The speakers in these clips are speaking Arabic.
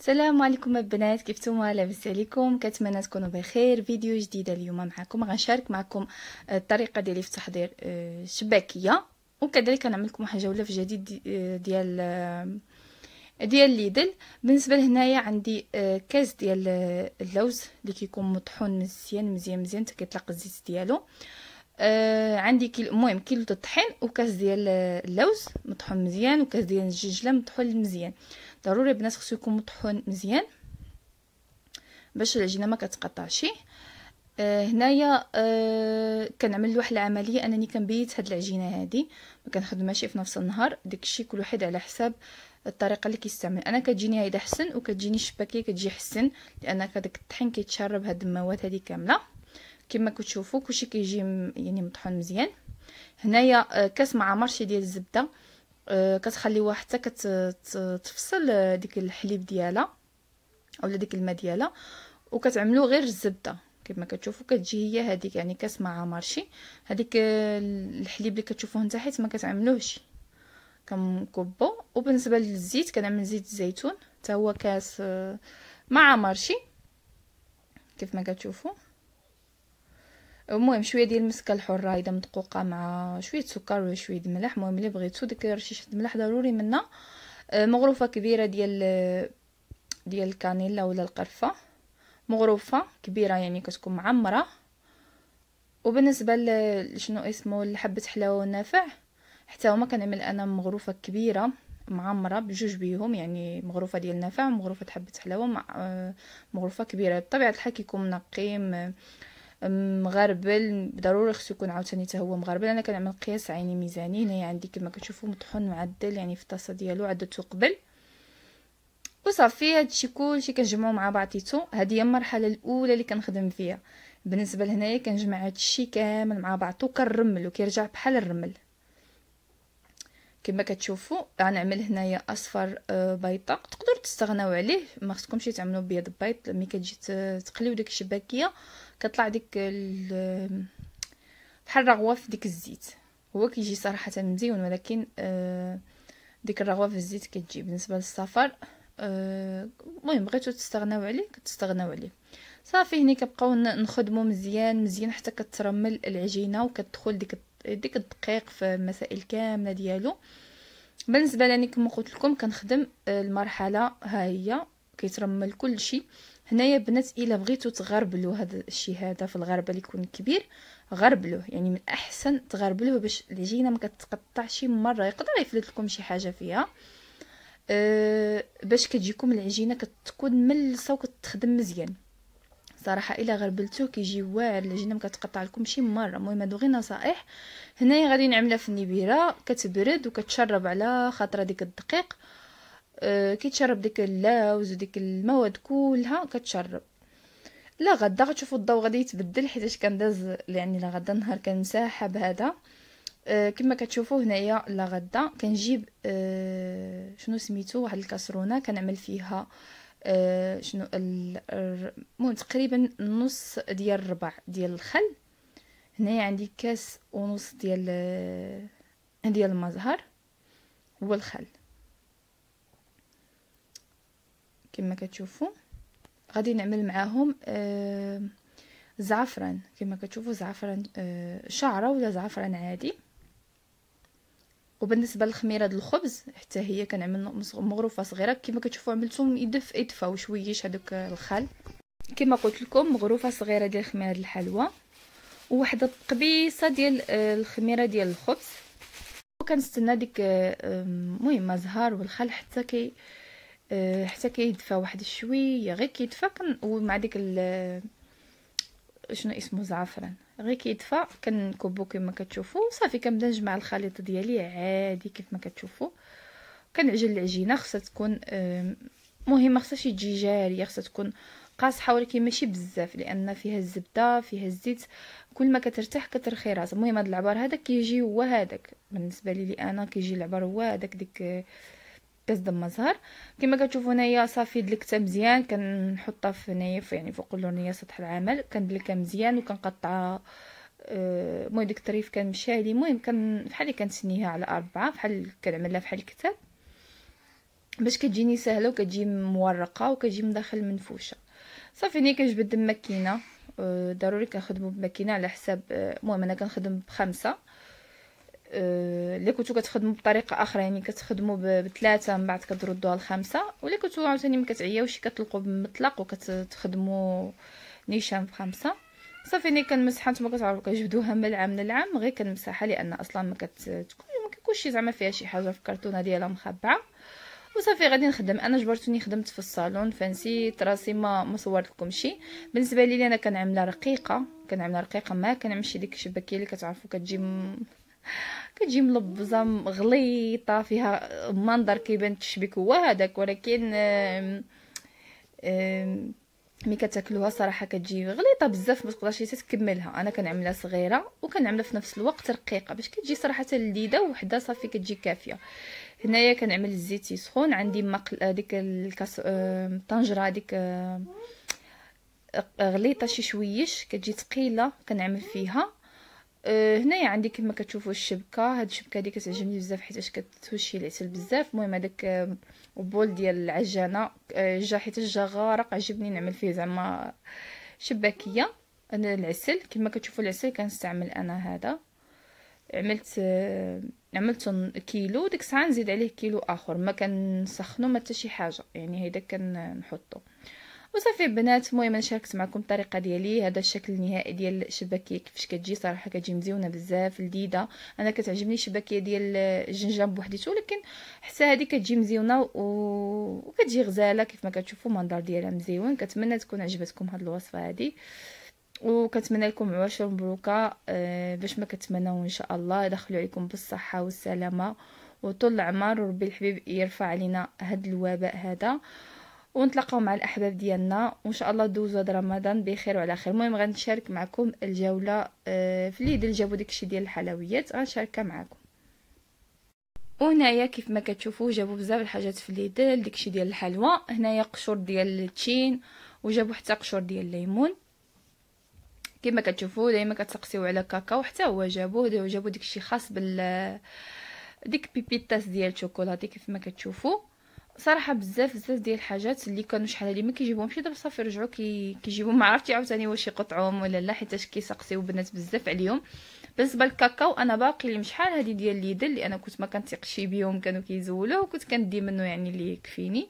السلام عليكم البنات كيف نتوما لاباس عليكم كنتمنى تكونوا بخير فيديو جديد اليوم معكم غنشارك معكم الطريقه ديالي في تحضير الشباكيه آه، وكذلك غنعمل لكم واحد جوله جديد آه، ديال آه، ديال ليدل بالنسبه لهنايا عندي كاس ديال اللوز اللي كيكون مطحون مزيان مزيان مزيان حتى كيطلق الزيت ديالو عندي كيلو المهم كيلو الطحين وكاس ديال اللوز مطحون مزيان وكاس ديال الجنجله مطحون مزيان آه ضروري البنات خصو يكون مطحون مزيان باش العجينه ما كتقطعش آه، هنايا آه كنعمل واحد العمليه انني كنبيت هاد العجينه هادي ما كنخدمهاش في نفس النهار داكشي كل واحد على حساب الطريقه اللي كيستعمل انا كتجيني هيدا حسن وكتجيني الشباكيه كتجي حسن لان داك الطحين كيتشرب هاد المواد هادي كامله كما كتشوفوا كلشي كيجي يعني مطحون مزيان هنايا آه كاس معمر شي ديال الزبده آه، كتخليوها حتى كتفصل آه، ديك الحليب ديالها اولا ديك الماء ديالها وكتعملوا غير الزبده كما كتشوفوا كتجي هي هذيك يعني كاس مع مارشي هذيك آه، الحليب اللي كتشوفوه نتا حيت ما كتعملوهش كنكبوا وبالنسبه للزيت كنعمل زيت الزيتون حتى هو كاس مع مارشي كيف ما كتشوفوا المهم شويه ديال المسكه الحره اذا مدقوقه مع شويه سكر وشويه الملح المهم اللي بغيتو ديك رشيشه الملح ضروري منها آه، مغروفه كبيره ديال ديال الكانيلا ولا القرفه مغروفه كبيره يعني كتكون معمره وبالنسبه لشنو اسمه لحبه حلاوه ونافع حتى هما كنعمل انا مغروفه كبيره معمره بجوج بيهم يعني مغروفه ديال نافع مغروفه حبه حلاوه مع آه، مغروفه كبيره بطبيعه الحال كيكون نقي آه، مغربل ضروري خصو يكون عاوتاني حتى هو مغربل انا كنعمل قياس عيني ميزاني هنايا عندي كما كتشوفوا مطحون معدل يعني في الطاسه ديالو عدته قبل وصافي هادشي كلشي كنجمعو مع بعضيتو هذه هي المرحله الاولى اللي كنخدم فيها بالنسبه لهنايا كنجمع هادشي كامل مع بعضو كنرملو كيرجع بحال الرمل كما كتشوفوا غنعمل هنايا اصفر آه، بيضه تقدروا تستغناو عليه ما خصكمش تعملوا بيض بيض ملي كتجي تقليو داكشي الشباكيه كطلع ديك بحال الرغوه في ديك الزيت هو كيجي صراحه مزيون ولكن آه، ديك الرغوه في الزيت كتجي بالنسبه للسفر آه، المهم بغيتو تستغناو عليه كتستغناو عليه صافي هنا كنبقاو نخدمو مزيان مزيان حتى كترمل العجينه وكتدخل ديك ديك الدقيق في المسائل كامله ديالو بالنسبه لاني كما قلت لكم كنخدم آه، المرحله ها هي كيترمل كلشي هنايا بنات الا بغيتو تغربلو هذا الشيء هذا في الغربه اللي يكون كبير غربلوه يعني من احسن تغربلوه باش العجينه ما كتقطعش مره يقدر يفلت لكم شي حاجه فيها أه باش كتجيكم العجينه كتكون ملسه وكتخدم مزيان صراحه الا غربلتو كيجي واعر العجينه ما كتقطع لكم شي مره المهم هادو غير نصائح هنايا غادي نعملها في النبيره كتبرد وكتشرب على خاطر هذيك الدقيق آه، كيتشرب ديك اللاوز وديك المواد كلها كتشرب لا غدا غتشوفوا الضوء غادي يتبدل حيت كنداز يعني لا غدا النهار كنساحب هذا أه كما كتشوفوا هنايا لا غدا كنجيب أه شنو سميتو واحد الكاسرونه كنعمل فيها أه شنو المهم تقريبا نص ديال الربع ديال الخل هنايا عندي كاس ونص ديال آه، ديال المزهر هو الخل كما كتشوفوا غادي نعمل معاهم آه زعفران كما كتشوفوا زعفران آه شعره ولا زعفران عادي وبالنسبه للخميره ديال الخبز حتى هي كنعمل مغروفه صغيره كما كتشوفوا عملتهم يدف يدفى وشويش هذوك الخل كما قلت لكم مغروفه صغيره ديال خميره الحلوه وواحد القبيصه ديال آه، الخميره ديال الخبز وكنستنى ديك آه، المهم زهر والخل حتى كي آه، حتى كيدفى واحد الشويه غير كيدفى كن ومع ديك ال شنو اسمه زعفران غير كيدفى كنكبو كما كتشوفوا صافي كنبدا نجمع الخليط ديالي عادي كيف ما كتشوفوا كنعجن العجينه خصها تكون المهم آه، ما خصهاش تجي جاريه خصها تكون قاصحه ولكن ماشي بزاف لان فيها الزبده فيها الزيت كل ما كترتاح كترخي راسها المهم هذا العبار هذا كيجي هو هذاك بالنسبه لي انا كيجي العبار هو هذاك ديك آه، كاس دم زهر كما كتشوفوا هنايا صافي دلكتها مزيان كنحطها في هنايا يعني فوق اللورنيه سطح العمل كندلكها مزيان وكنقطعها آه، المهم ديك الطريف كان مشالي المهم كان بحال اللي كنسنيها على أربعة بحال كنعملها بحال الكتاب باش كتجيني سهله وكتجي مورقه وكتجي من داخل منفوشه صافي هنا كنجبد الماكينه آه، ضروري كنخدمو بماكينه على حساب آه، المهم انا كنخدم بخمسة اللي آه، كنتو كتخدموا بطريقه اخرى يعني كتخدموا بثلاثه من بعد كتردوها لخمسه ولا كنتو عاوتاني ما كتعياوش كتلقوا بمطلق وكتخدموا نيشان في خمسه صافي ني كنمسحها نتوما كتعرفوا كنجبدوها من العام للعام غير كنمسحها لان اصلا ما كتكون ما كيكونش زعما فيها شي حاجه في الكرتونه ديالها مخبعه وصافي غادي نخدم انا جبرتوني خدمت في الصالون فنسيت راسي ما ما صورت لكم شي بالنسبه لي انا كنعملها رقيقه كنعملها رقيقه ما كنعملش ديك الشبكيه اللي كتعرفوا كتجي كتجي ملبزه غليطه فيها منظر كيبان تشبك هو هذاك ولكن مي ملي كتاكلوها صراحه كتجي غليطه بزاف ما تقدرش تكملها انا كنعملها صغيره وكنعملها في نفس الوقت رقيقه باش كتجي صراحه لذيذه وحده صافي كتجي كافيه هنايا كنعمل الزيت سخون عندي مقل هذيك الكاس الطنجره هذيك غليطه شي شويش كتجي ثقيله كنعمل فيها أه، هنايا عندي كما كتشوفوا الشبكه هاد الشبكه هذه كتعجبني بزاف حيتاش كتهشي العسل بزاف المهم هذاك البول أه، ديال العجانه أه، جا حيت جا غارق عجبني نعمل فيه زعما شباكيه انا العسل كما كتشوفوا العسل كنستعمل انا هذا عملت عملت كيلو ديك الساعه نزيد عليه كيلو اخر ما كنسخنو ما حتى شي حاجه يعني هيدا كنحطو وصافي البنات المهم انا شاركت معكم الطريقه ديالي هذا الشكل النهائي ديال الشباكيه كيفاش كتجي صراحه كتجي مزيونه بزاف لذيذه انا كتعجبني الشباكيه ديال الجنجان بوحديته ولكن حتى هذه كتجي مزيونه و... وكتجي غزاله كيف ما كتشوفوا المنظر ديالها مزيون كنتمنى تكون عجبتكم هذه الوصفه هذه وكنتمنى لكم عواشر مبروكه أه باش ما كتمنوا ان شاء الله يدخلوا عليكم بالصحه والسلامه وطول العمر وربي الحبيب يرفع علينا هذا الوباء هذا ونتلاقاو مع الاحباب ديالنا وان شاء الله دوزوا هذا رمضان بخير وعلى خير المهم غنشارك معكم الجوله آه، في اللي جابوا داكشي ديال الحلويات غنشاركها معكم وهنايا كيف ما كتشوفوا جابوا بزاف الحاجات في ليدل داكشي ديال الحلوى هنايا قشور ديال التشين وجابوا حتى قشور ديال الليمون ما كتشوفوا دائما كتسقسيو على كاكاو حتى هو جابوه جابوا داكشي خاص بال آه، ديك بيبيتاس ديال الشوكولاتي كيف ما كتشوفوا صراحه بزاف بزاف ديال الحاجات اللي كانوا شحال هادي ما كيجيبوهمش دابا صافي رجعوا كي كيجيبو ما عرفتي عاوتاني واش يقطعوهم ولا لا حيتاش كيسقسيو بنات بزاف عليهم بالنسبه للكاكاو انا باقي اللي شحال هادي ديال ليدل اللي انا كنت ما كنتيقش بيهم كانوا كيزولوه وكنت كندي منه يعني اللي يكفيني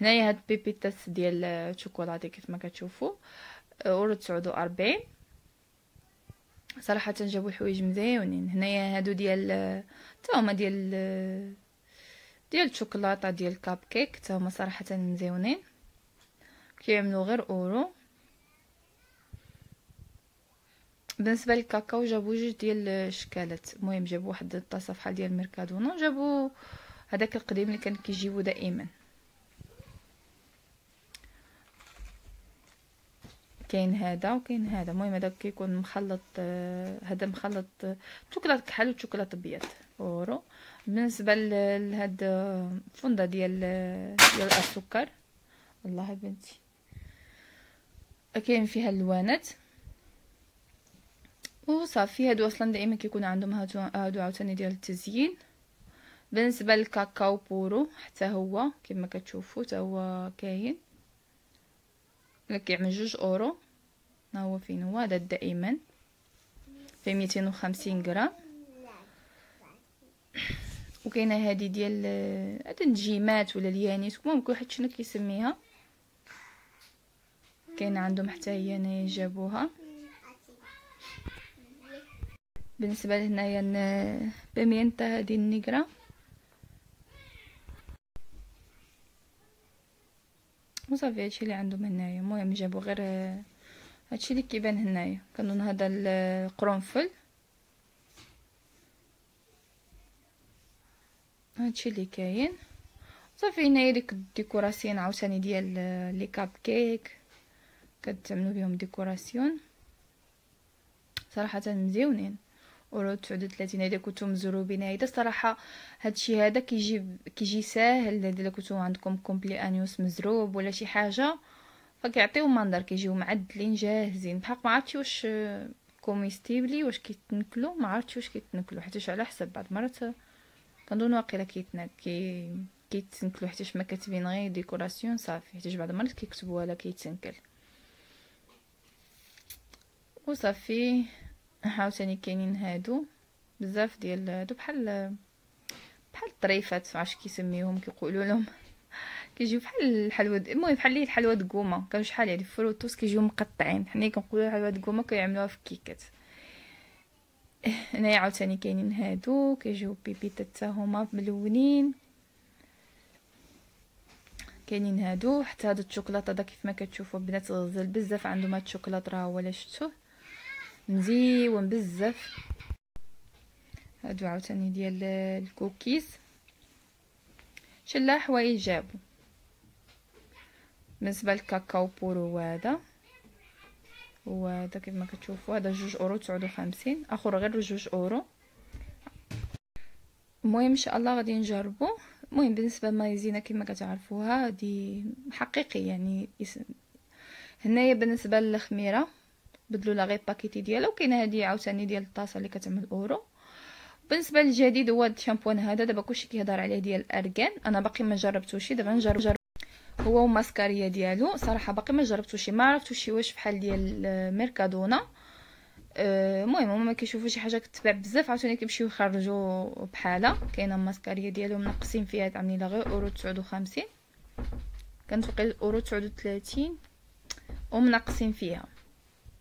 هنايا هاد بيبيتاس ديال الشوكولاتي كيف ما كتشوفوا اورو 49 صراحه جابوا الحوايج مزيونين هنايا هادو ديال تا هما ديال ديال الشوكولاته ديال الكاب كيك حتى هما صراحه مزيونين كيعملوا غير اورو بالنسبه للكاكاو جابوا جوج ديال الشكالات المهم جابوا واحد الطاسه فحال ديال ميركادونا وجابو هذاك القديم اللي كان كيجيبو دائما كاين هذا وكاين هذا المهم هذا كيكون مخلط آه، هذا مخلط آه، شوكولاته كحل وشوكولاته ابيض اورو بالنسبه لهاد آه، الفنده ديال ديال السكر والله بنتي كاين فيها اللوانات وصافي هادو اصلا دائما كيكون عندهم هادو عاوتاني ديال التزيين بالنسبه للكاكاو بورو حتى هو كما كتشوفوا حتى هو كاين كيعمل جوج اورو ها هو فين هو هذا دائما في 250 غرام وكاينه هذه ديال هذا آه، النجيمات ولا اليانيت المهم كل واحد شنو كيسميها كاينه عندهم حتى هي هنايا جابوها بالنسبه لهنايا آه، بامينتا هذه النيغرا وصافي هادشي اللي عندهم هنايا المهم جابو غير آه، هادشي اللي كيبان هنايا كنظن هذا القرنفل هادشي اللي كاين صافي هنايا ديك الديكوراسيون عاوتاني ديال لي كاب كيك كتعملوا بهم ديكوراسيون صراحه مزيونين اورو تلاتين هذا كنتو مزروبين هيدا صراحه هادشي هذا كيجي كيجي ساهل الا كنتو عندكم كومبلي انيوس مزروب ولا شي حاجه فكيعطيو منظر كيجيو معدلين جاهزين بحق ما عرفتش واش كوميستيبلي آه، واش كيتنكلو ما عرفتش واش كيتنكلو حيت على حسب بعض مرات آه، كنظن واقيلا كيتنك كي كيتنكلو حيت ما كاتبين غير ديكوراسيون صافي حيت بعض المرات كيكتبوها لا كيتنكل وصافي عاوتاني كاينين هادو بزاف ديال هادو بحال آه، بحال الطريفات عاش كيسميوهم كيقولوا لهم كيجيو بحال الحلوى المهم بحال لي الحلوى دكوما كانوا شحال يعني فروتوس كيجيو مقطعين حنا كنقولوا حلوى دكوما كيعملوها في كيكات هنايا عاوتاني كاينين هادو كيجيو بيبيتات حتى هما ملونين كاينين هادو حتى هاد الشوكولاته دا كيف ما كتشوفوا البنات غزال بزاف عندهم هاد الشوكولات راه ولا شفتوه مزيون بزاف هادو عاوتاني ديال الكوكيز شلا حوايج جابو بالنسبه للكاكاو بورو وهذا وهذا كيف ما كتشوفوا هذا جوج اورو تسعود وخمسين اخر غير جوج اورو المهم ان شاء الله غادي نجربو المهم بالنسبه للمايزينا كما كتعرفوها هادي حقيقي يعني هنايا بالنسبه للخميره بدلوا لا غير باكيتي ديالها وكاينه هادي عاوتاني ديال الطاسه اللي كتعمل اورو بالنسبه للجديد هو الشامبوان هذا دابا كلشي كيهضر عليه ديال الارغان انا باقي ما جربتوش دابا نجرب هو وماسكاريا ديالو صراحه باقي ما جربتوش ما عرفتوش واش بحال ديال ميركادونا أه، المهم هما هما كيشوفوا شي حاجه كتباع بزاف عاوتاني كيمشيو يخرجوا بحالها كاينه الماسكاريا ديالو منقصين فيها عاملين غير اورو 59 كانت فوق اورو 39 ومنقصين فيها